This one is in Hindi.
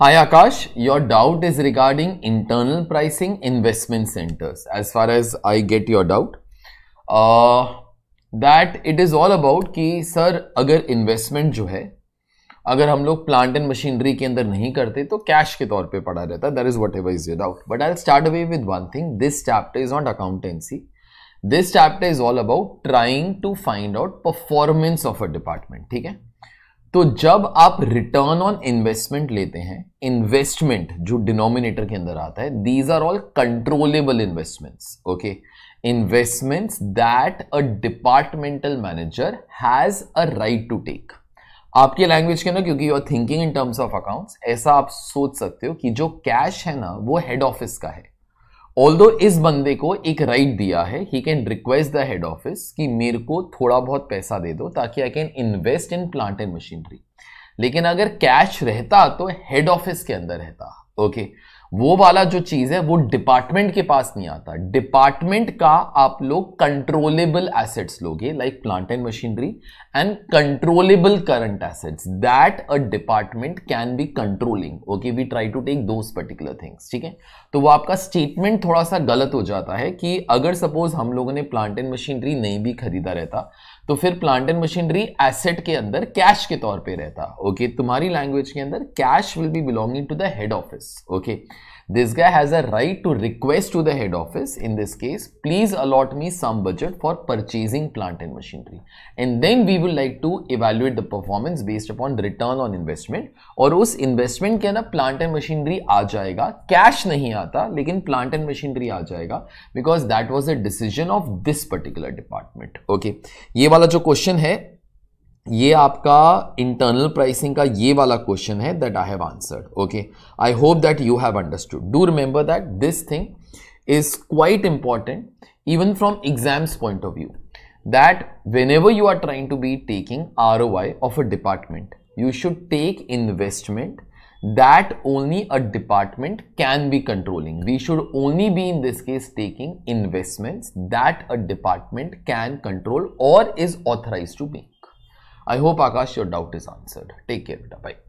Hi Akash, your doubt is regarding internal pricing investment centers as far as I get your doubt. Uh, that it is all about कि सर अगर इन्वेस्टमेंट जो है अगर हम लोग प्लांट एंड मशीनरी के अंदर नहीं करते तो कैश के तौर पे पड़ा रहता है that is whatever is your doubt but I start away with one thing this chapter is not accountancy this chapter is all about trying to find out performance of a department ठीक है तो जब आप रिटर्न ऑन इन्वेस्टमेंट लेते हैं इन्वेस्टमेंट जो डिनोमिनेटर के अंदर आता है these are all controllable investments okay investments that a departmental manager has a right to take आपके लैंग्वेज के ना क्योंकि you are thinking in terms of accounts ऐसा आप सोच सकते हो कि जो कैश है ना वो हेड ऑफिस का है ऑल्दो इस बंदे को एक राइट right दिया है ही can request the head office कि मेरे को थोड़ा बहुत पैसा दे दो ताकि I can invest in plant and machinery लेकिन अगर कैश रहता तो हेड ऑफिस के अंदर रहता ओके okay. वो वाला जो चीज है वो डिपार्टमेंट के पास नहीं आता डिपार्टमेंट का आप लोग कंट्रोलेबल एसेट्स लोगे like plant and machinery and controllable current assets that a department can be controlling okay we try to take those particular things ठीक है तो वो आपका स्टेटमेंट थोड़ा सा गलत हो जाता है कि अगर सपोज हम लोगों ने प्लांट एंड मशीनरी नहीं भी खरीदा रहता तो फिर प्लांट एंड मशीनरी एसेट के अंदर कैश के तौर पे रहता ओके okay? तुम्हारी लैंग्वेज के अंदर cash will be belonging to the head office okay this guy has a right to request to the head office in this case please allot me some budget for purchasing plant and machinery and then we would like to evaluate the performance based upon return on investment और उस इन्वेस्टमेंट के ना प्लांट एंड मशीनरी आ जाएगा कैश नहीं आता लेकिन प्लांट एंड मशीनरी आ जाएगा because that was a decision of this particular department okay ये वाला जो क्वेश्चन है ये आपका इंटरनल प्राइसिंग का ये वाला क्वेश्चन है that I have answered okay I hope that you have understood do remember that this thing is quite important even from exams point of view that whenever you are trying to be taking R O I of a department you should take investment that only a department can be controlling. We should only be in this case taking investments that a department can control or is authorized to make. I hope Akash your doubt is answered. Take care. Bye.